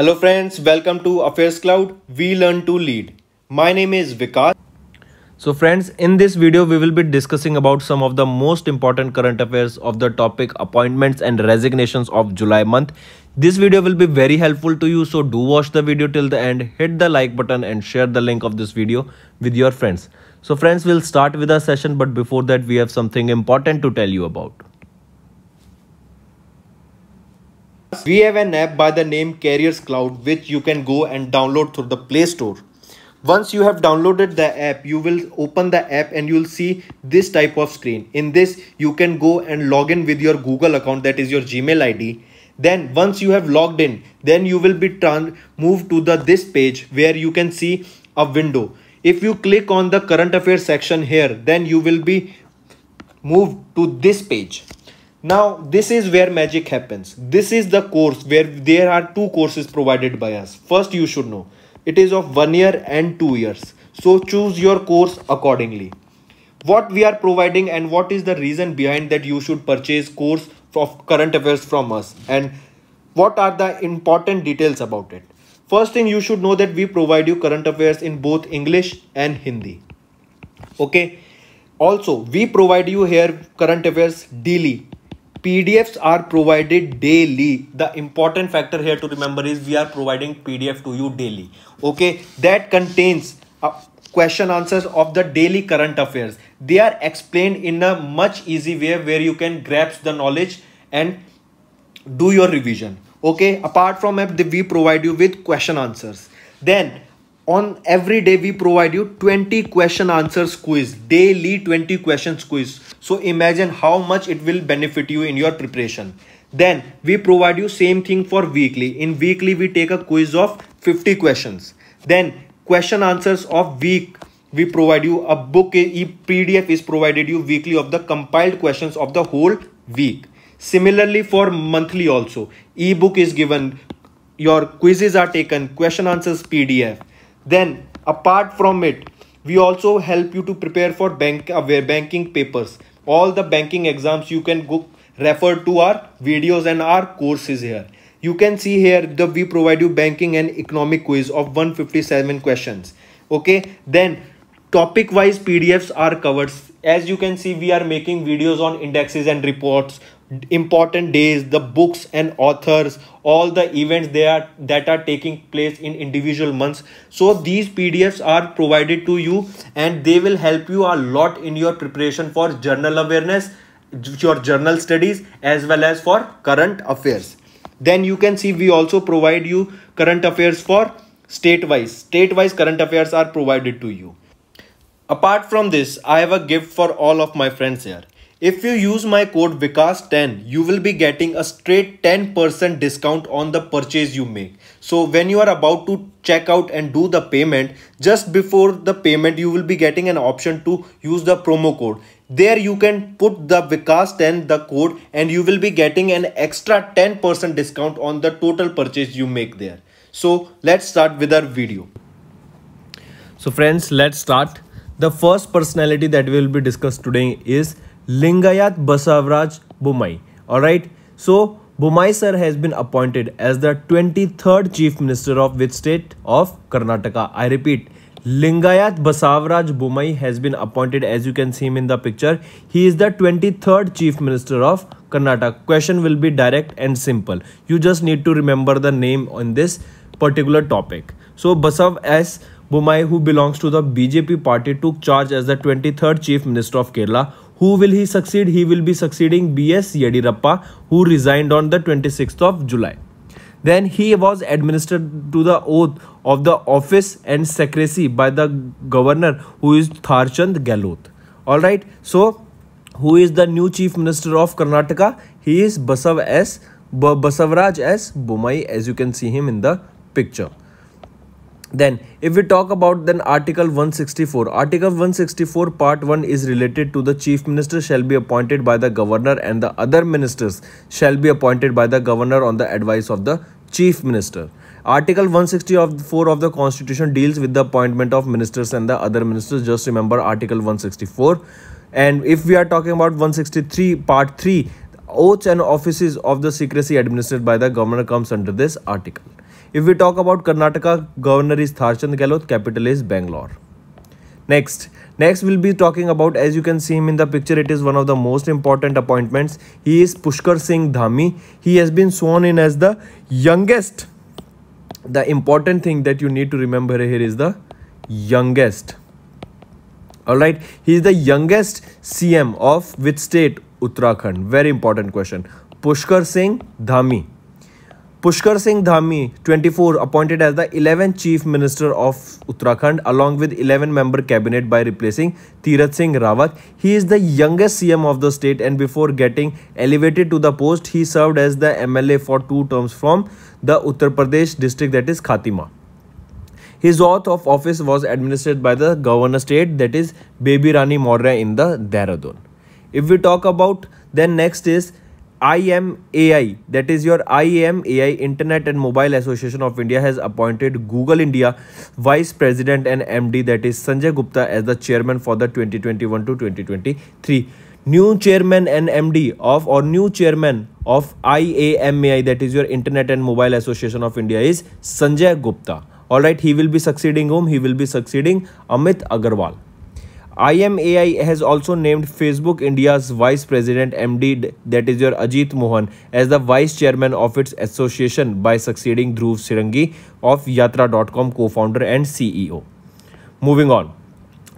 Hello friends, welcome to Affairs Cloud. We learn to lead. My name is Vikas. So friends, in this video we will be discussing about some of the most important current affairs of the topic appointments and resignations of July month. This video will be very helpful to you so do watch the video till the end, hit the like button and share the link of this video with your friends. So friends, we'll start with our session but before that we have something important to tell you about. We have an app by the name Carriers Cloud which you can go and download through the Play Store. Once you have downloaded the app, you will open the app and you will see this type of screen. In this, you can go and log in with your Google account that is your Gmail ID. Then once you have logged in, then you will be moved to the this page where you can see a window. If you click on the current affairs section here, then you will be moved to this page now this is where magic happens this is the course where there are two courses provided by us first you should know it is of one year and two years so choose your course accordingly what we are providing and what is the reason behind that you should purchase course of current affairs from us and what are the important details about it first thing you should know that we provide you current affairs in both english and hindi okay also we provide you here current affairs daily PDFs are provided daily. The important factor here to remember is we are providing PDF to you daily. Okay, that contains uh, question answers of the daily current affairs. They are explained in a much easy way where you can grasp the knowledge and do your revision. Okay, apart from that, we provide you with question answers. Then on every day we provide you 20 question answers quiz daily 20 questions quiz so imagine how much it will benefit you in your preparation then we provide you same thing for weekly in weekly we take a quiz of 50 questions then question answers of week we provide you a book a pdf is provided you weekly of the compiled questions of the whole week similarly for monthly also ebook is given your quizzes are taken question answers pdf then apart from it, we also help you to prepare for bank aware uh, banking papers. All the banking exams you can go refer to our videos and our courses here. You can see here that we provide you banking and economic quiz of 157 questions. Okay, then topic wise PDFs are covered. As you can see, we are making videos on indexes and reports important days the books and authors all the events they are that are taking place in individual months so these pdfs are provided to you and they will help you a lot in your preparation for journal awareness your journal studies as well as for current affairs then you can see we also provide you current affairs for state wise state wise current affairs are provided to you apart from this i have a gift for all of my friends here if you use my code VICAS10, you will be getting a straight 10% discount on the purchase you make. So when you are about to check out and do the payment, just before the payment, you will be getting an option to use the promo code. There you can put the VICAS10, the code and you will be getting an extra 10% discount on the total purchase you make there. So let's start with our video. So friends, let's start. The first personality that we will be discussed today is Lingayat Basavaraj Bumai. Alright, so Bumai sir has been appointed as the 23rd Chief Minister of which state? Of Karnataka. I repeat, Lingayat Basavaraj Bumai has been appointed as you can see him in the picture. He is the 23rd Chief Minister of Karnataka. Question will be direct and simple. You just need to remember the name on this particular topic. So Basav S. Bumai who belongs to the BJP party took charge as the 23rd Chief Minister of Kerala who will he succeed? He will be succeeding B.S. Yedirappa, who resigned on the 26th of July. Then he was administered to the oath of the office and secrecy by the governor, who is Tharchand Gehlot. All right. So, who is the new chief minister of Karnataka? He is Basav S. Basavraj S. Bumai, as you can see him in the picture then if we talk about then article 164 article 164 part 1 is related to the chief minister shall be appointed by the governor and the other ministers shall be appointed by the governor on the advice of the chief minister article 164 of the constitution deals with the appointment of ministers and the other ministers just remember article 164 and if we are talking about 163 part 3 oaths and offices of the secrecy administered by the governor comes under this article if we talk about Karnataka, governor is Tharchand Gehlot, capital is Bangalore. Next, next we'll be talking about as you can see him in the picture it is one of the most important appointments. He is Pushkar Singh Dhami. He has been sworn in as the youngest. The important thing that you need to remember here is the youngest. Alright, he is the youngest CM of which state? Uttarakhand. Very important question. Pushkar Singh Dhami. Pushkar Singh Dhami, 24, appointed as the 11th Chief Minister of Uttarakhand along with 11 member cabinet by replacing Tirat Singh Rawat. He is the youngest CM of the state and before getting elevated to the post, he served as the MLA for two terms from the Uttar Pradesh district that is Khatima. His oath of office was administered by the governor state that is Baby Rani Maurya in the Dehradun. If we talk about then next is IMAI, that is your IMAI, Internet and Mobile Association of India, has appointed Google India Vice President and MD, that is Sanjay Gupta, as the chairman for the 2021 to 2023 new chairman and MD of or new chairman of IAMAI that is your Internet and Mobile Association of India is Sanjay Gupta. All right, he will be succeeding whom? He will be succeeding Amit Agarwal. IMAI has also named Facebook India's Vice President MD that is your Ajit Mohan as the Vice Chairman of its association by succeeding Dhruv Sirangi of Yatra.com co-founder and CEO. Moving on.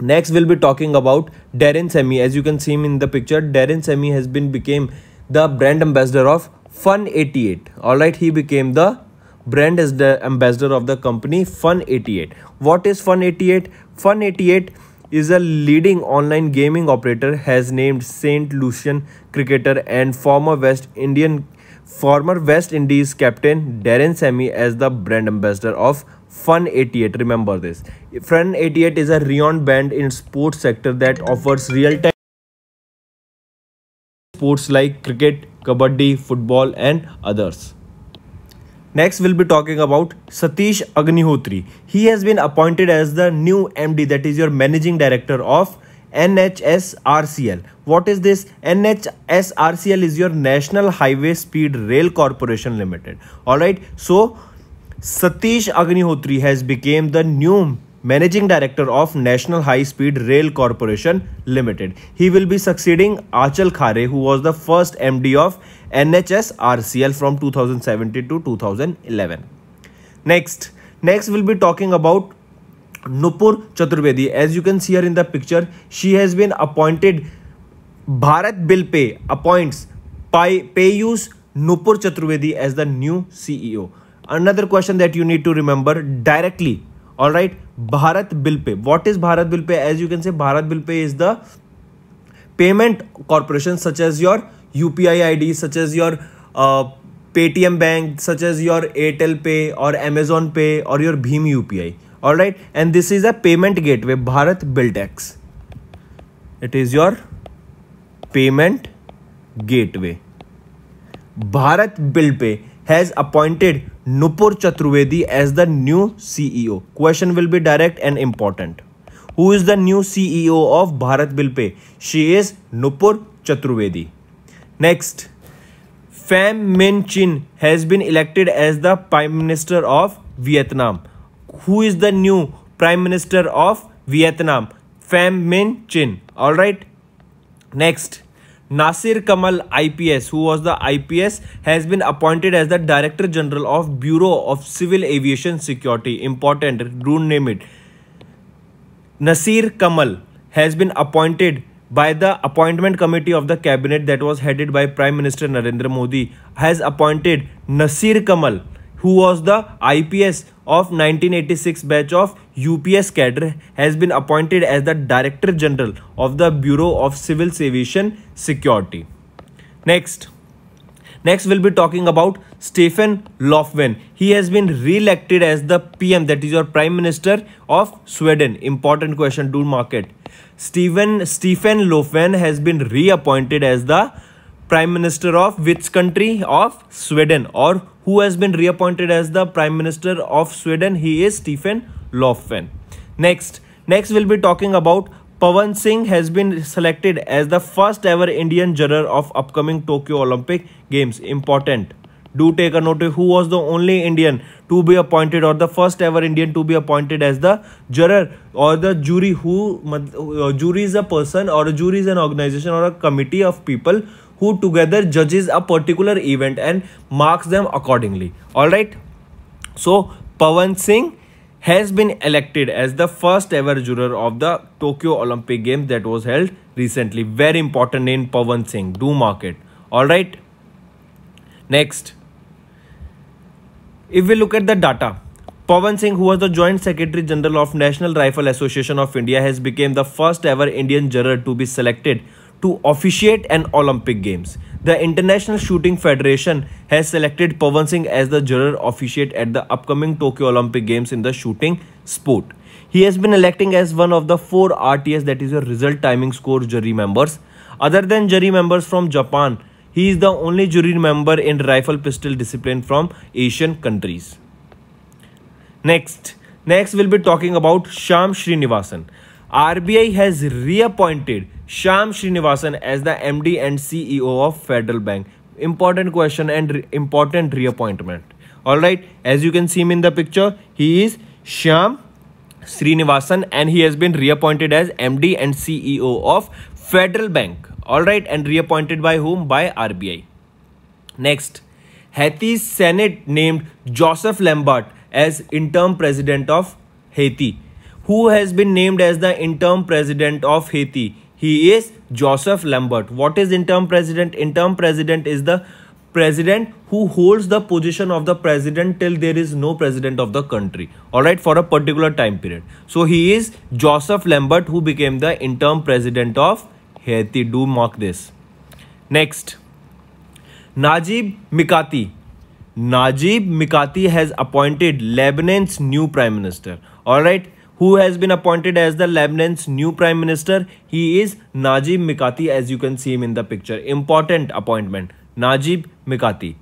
Next we'll be talking about Darren Semi as you can see him in the picture Darren Semi has been became the brand ambassador of Fun 88. All right he became the brand as the ambassador of the company Fun 88. What is Fun 88? Fun 88 is a leading online gaming operator has named St. Lucian cricketer and former West Indian former West Indies captain Darren Sammy as the brand ambassador of Fun 88. Remember this. Fun 88 is a renowned band in sports sector that offers real-time sports like cricket, kabaddi, football and others. Next, we'll be talking about Satish Agnihotri. He has been appointed as the new MD, that is your managing director of NHSRCL. What is this? NHSRCL is your National Highway Speed Rail Corporation Limited. Alright, so Satish Agnihotri has become the new managing director of National High Speed Rail Corporation Limited. He will be succeeding Achal Khare, who was the first MD of NHS RCL from 2017 to 2011. Next, next we'll be talking about Nupur Chaturvedi. As you can see her in the picture, she has been appointed Bharat Bill Pay appoints Payus Nupur Chaturvedi as the new CEO. Another question that you need to remember directly. All right, Bharat Bill Pay. What is Bharat Bill Pay? As you can say, Bharat Bill Pay is the payment corporation such as your U P I I D such as your Paytm bank such as your Airtel pay और Amazon pay और your भीम U P I all right and this is a payment gateway Bharat bill tax it is your payment gateway Bharat bill pay has appointed Nupur Chaturvedi as the new C CEO question will be direct and important who is the new CEO of Bharat bill pay she is Nupur Chaturvedi Next, Pham Minh Chính has been elected as the Prime Minister of Vietnam. Who is the new Prime Minister of Vietnam? Pham Minh Chính. All right. Next, Nasir Kamal IPS, who was the IPS, has been appointed as the Director General of Bureau of Civil Aviation Security. Important, do name it. Nasir Kamal has been appointed by the appointment committee of the cabinet that was headed by Prime Minister Narendra Modi has appointed Nasir Kamal who was the IPS of 1986 batch of UPS cadre has been appointed as the Director General of the Bureau of Civil Aviation Security. Next. Next, we'll be talking about Stephen Löfven. He has been re-elected as the PM, that is your Prime Minister of Sweden. Important question, do mark it. Stephen, Stephen Löfven has been reappointed as the Prime Minister of which country? Of Sweden. Or who has been reappointed as the Prime Minister of Sweden? He is Stephen Löfven. Next, next we'll be talking about Pawan Singh has been selected as the first ever Indian juror of upcoming Tokyo Olympic Games. Important. Do take a note of who was the only Indian to be appointed or the first ever Indian to be appointed as the juror or the jury who uh, jury is a person or a jury is an organization or a committee of people who together judges a particular event and marks them accordingly. Alright. So Pawan Singh has been elected as the first ever juror of the Tokyo Olympic Games that was held recently. Very important name Pawan Singh. Do mark it. Alright. Next. If we look at the data, Pawan Singh, who was the Joint Secretary General of National Rifle Association of India, has become the first ever Indian juror to be selected to officiate an Olympic Games. The International Shooting Federation has selected Pawan Singh as the juror officiate at the upcoming Tokyo Olympic Games in the shooting sport. He has been electing as one of the four RTS that is your result timing score jury members. Other than jury members from Japan, he is the only jury member in rifle pistol discipline from Asian countries. Next, next we'll be talking about Sham Srinivasan. RBI has reappointed Sham Srinivasan as the MD and CEO of Federal Bank. Important question and re important reappointment. Alright, as you can see him in the picture, he is Sham Srinivasan and he has been reappointed as MD and CEO of Federal Bank. Alright, and reappointed by whom? By RBI. Next, Haiti's Senate named Joseph Lambert as interim president of Haiti who has been named as the interim president of Haiti. He is Joseph Lambert. What is interim president? Interim president is the president who holds the position of the president till there is no president of the country all right for a particular time period so he is joseph lambert who became the interim president of haiti do mark this next najib mikati najib mikati has appointed lebanon's new prime minister all right who has been appointed as the Lebanon's new prime minister. He is Najib Mikati as you can see him in the picture. Important appointment, Najib Mikati.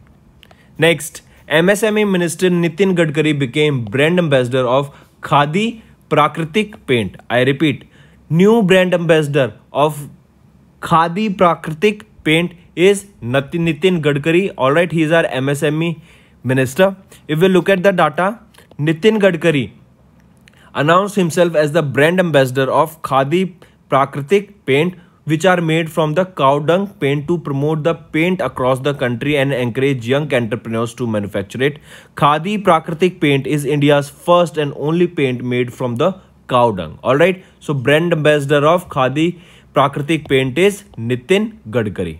Next, MSME Minister Nitin Gadkari became brand ambassador of Khadi Prakritik Paint. I repeat, new brand ambassador of Khadi Prakritik Paint is Nitin Gadkari. Alright, he is our MSME minister. If we look at the data, Nitin Gadkari announced himself as the brand ambassador of Khadi Prakritik paint which are made from the cow dung paint to promote the paint across the country and encourage young entrepreneurs to manufacture it. Khadi Prakritik paint is India's first and only paint made from the cow dung. Alright, so brand ambassador of Khadi Prakritik paint is Nitin Gadkari.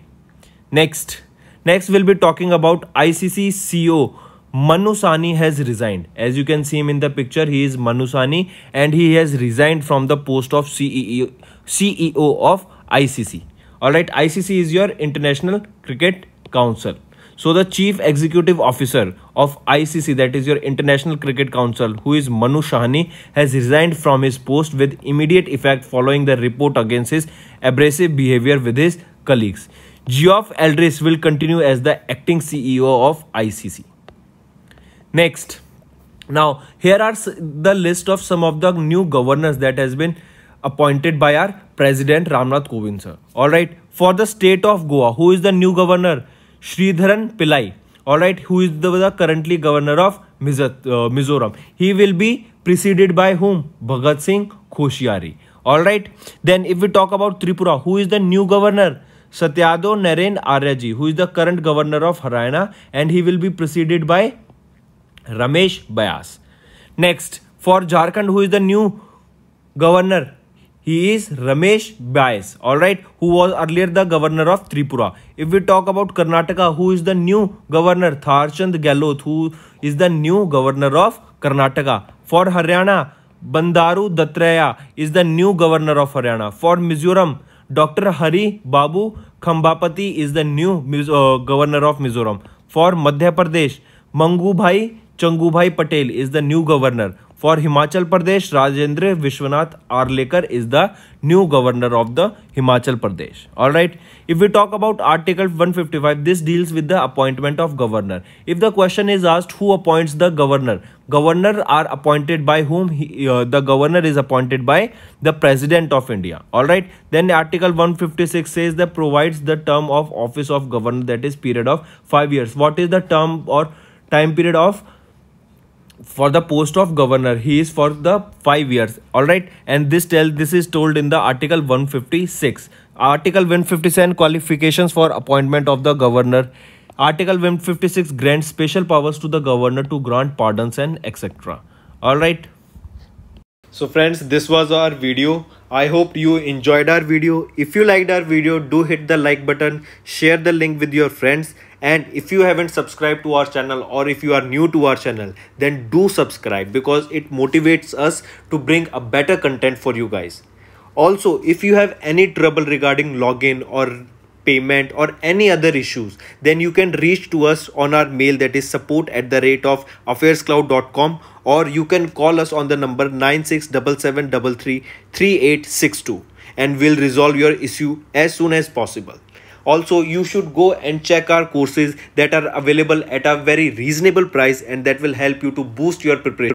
Next, next we'll be talking about ICC CO Manu Sani has resigned. As you can see him in the picture, he is Manu Sani and he has resigned from the post of CEO, CEO of ICC. Alright, ICC is your International Cricket Council. So the chief executive officer of ICC, that is your International Cricket Council, who is Manu Shahani, has resigned from his post with immediate effect following the report against his abrasive behavior with his colleagues. Geoff Eldris will continue as the acting CEO of ICC next now here are the list of some of the new governors that has been appointed by our president ramnath kovind sir all right for the state of goa who is the new governor shridharan pillai all right who is the, the currently governor of uh, mizoram he will be preceded by whom bhagat singh khoshiari all right then if we talk about tripura who is the new governor Satyado Naren Arya ji, who is the current governor of Haryana, and he will be preceded by Ramesh Bais next for Jharkhand who is the new governor he is Ramesh Bais all right who was earlier the governor of Tripura if we talk about Karnataka who is the new governor Thaawarchand Gehlot who is the new governor of Karnataka for Haryana Bandaru Dattatreya is the new governor of Haryana for Mizoram doctor Hari Babu Kambhampati is the new governor of Mizoram for Madhya Pradesh Mangubhai Changubhai Patel is the new governor. For Himachal Pradesh, Rajendra Vishwanath Arlekar is the new governor of the Himachal Pradesh. Alright, if we talk about Article 155, this deals with the appointment of governor. If the question is asked who appoints the governor, governor are appointed by whom? Uh, the governor is appointed by the President of India. Alright, then Article 156 says that provides the term of office of governor that is period of 5 years. What is the term or time period of for the post of governor he is for the 5 years all right and this tell this is told in the article 156 article 157 qualifications for appointment of the governor article 156 grants special powers to the governor to grant pardons and etc all right so friends this was our video i hope you enjoyed our video if you liked our video do hit the like button share the link with your friends and if you haven't subscribed to our channel or if you are new to our channel then do subscribe because it motivates us to bring a better content for you guys also if you have any trouble regarding login or payment or any other issues then you can reach to us on our mail that is support at the rate of affairscloud.com or you can call us on the number 9677333862 and we'll resolve your issue as soon as possible also you should go and check our courses that are available at a very reasonable price and that will help you to boost your preparation